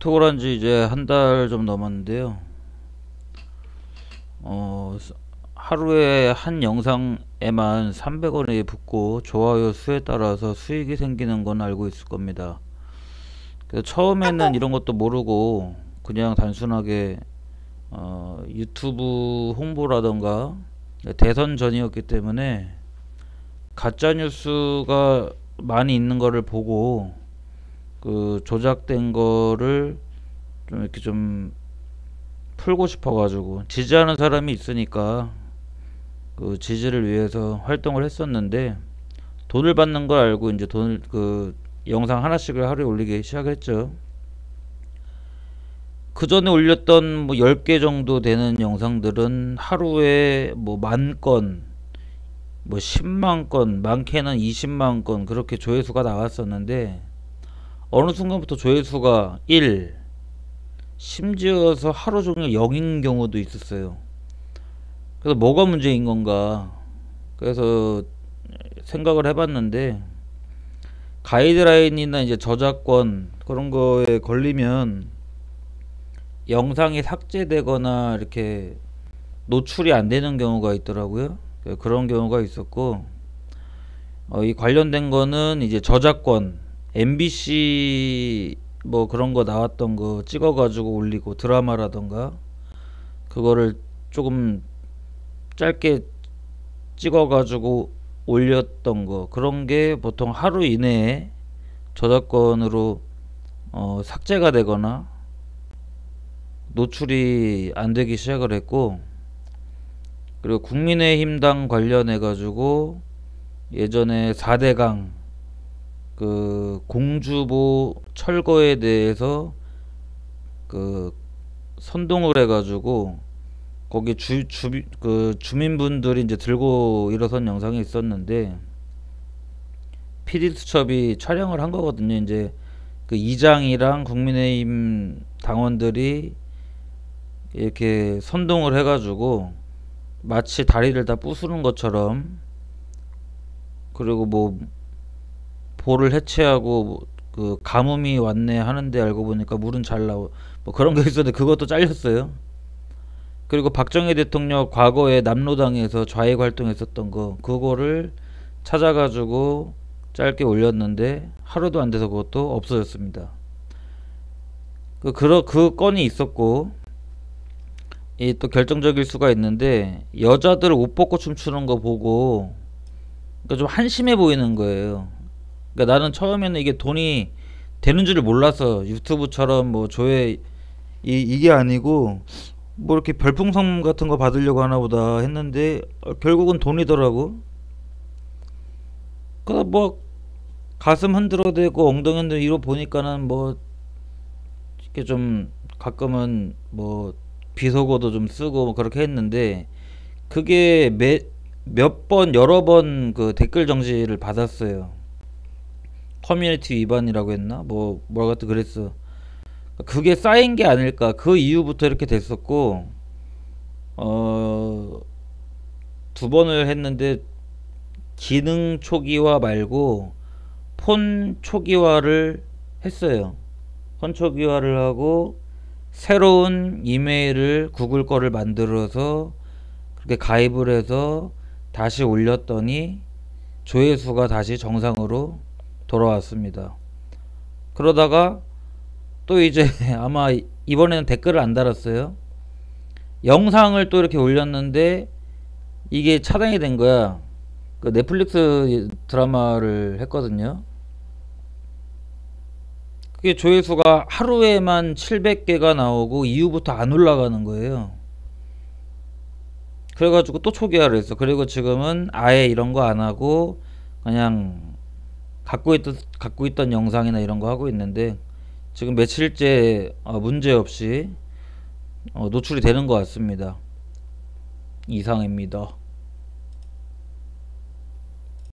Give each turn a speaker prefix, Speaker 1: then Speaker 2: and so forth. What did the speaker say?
Speaker 1: 톡을 한지 이제 한 달 좀 넘었는데요 어, 하루에 한 영상에만 300원이 붙고 좋아요 수에 따라서 수익이 생기는 건 알고 있을 겁니다 처음에는 이런 것도 모르고 그냥 단순하게 어, 유튜브 홍보라던가 대선 전이었기 때문에 가짜뉴스가 많이 있는 거를 보고 그 조작된 거를 좀 이렇게 좀 풀고 싶어가지고 지지하는 사람이 있으니까 그 지지를 위해서 활동을 했었는데 돈을 받는 걸 알고 이제 돈을 그 영상 하나씩을 하루에 올리기 시작했죠. 그 전에 올렸던 뭐 10개 정도 되는 영상들은 하루에 뭐 만 건, 뭐 10만 건, 많게는 20만 건 그렇게 조회수가 나왔었는데 어느 순간부터 조회수가 1 심지어서 하루 종일 0인 경우도 있었어요 그래서 뭐가 문제인 건가 그래서 생각을 해봤는데 가이드라인이나 이제 저작권 그런 거에 걸리면 영상이 삭제되거나 이렇게 노출이 안 되는 경우가 있더라고요 그런 경우가 있었고 어, 이 관련된 거는 이제 저작권 MBC 뭐 그런 거 나왔던 거 찍어가지고 올리고 드라마라던가 그거를 조금 짧게 찍어가지고 올렸던 거 그런 게 보통 하루 이내에 저작권으로 어, 삭제가 되거나 노출이 안 되기 시작을 했고 그리고 국민의힘당 관련해 가지고 예전에 4대강 그 공주보 철거에 대해서 그 선동을 해가지고 거기 주, 주, 그 주민분들이 이제 들고 일어선 영상이 있었는데 피디수첩이 촬영을 한 거거든요. 이제 그 이장이랑 국민의힘 당원들이 이렇게 선동을 해가지고 마치 다리를 다 부수는 것처럼 그리고 뭐 볼을 해체하고 그 가뭄이 왔네 하는데 알고 보니까 물은 잘 나오 뭐 그런 게 있었는데 그것도 잘렸어요. 그리고 박정희 대통령 과거에 남로당에서 좌익 활동했었던 거 그거를 찾아가지고 짧게 올렸는데 하루도 안 돼서 그것도 없어졌습니다. 그, 그, 그 건이 있었고, 이 또 결정적일 수가 있는데, 여자들 옷 벗고 춤추는 거 보고, 그러니까 좀 한심해 보이는 거예요. 그러니까 나는 처음에는 이게 돈이 되는 줄을 몰라서 유튜브처럼 뭐 조회 이, 이게 아니고 뭐 이렇게 별풍선 같은 거 받으려고 하나 보다 했는데 어, 결국은 돈이더라고. 그다뭐 가슴 흔들어 대고 엉덩이 흔들 이러 보니까는 뭐 이렇게 좀 가끔은 뭐 비속어도 좀 쓰고 뭐 그렇게 했는데 그게 몇번 여러 번 그 댓글 정지를 받았어요. 커뮤니티 위반이라고 했나 뭐 뭐라고 또 그랬어 그게 쌓인 게 아닐까 그 이후부터 이렇게 됐었고 어두 번을 했는데 기능 초기화 말고 폰 초기화를 했어요 폰 초기화를 하고 새로운 이메일을 구글 거를 만들어서 그렇게 가입을 해서 다시 올렸더니 조회수가 다시 정상으로 돌아왔습니다. 그러다가 또 이제 아마 이번에는 댓글을 안 달았어요. 영상을 또 이렇게 올렸는데 이게 차단이 된 거야. 그 넷플릭스 드라마를 했거든요. 그게 조회수가 하루에만 700개가 나오고 이후부터 안 올라가는 거예요. 그래가지고 또 초기화를 했어. 그리고 지금은 아예 이런 거 안 하고 그냥 갖고 있던 갖고 있던 영상이나 이런 거 하고 있는데 지금 며칠째 어, 문제 없이 어, 노출이 되는 것 같습니다. 이상입니다.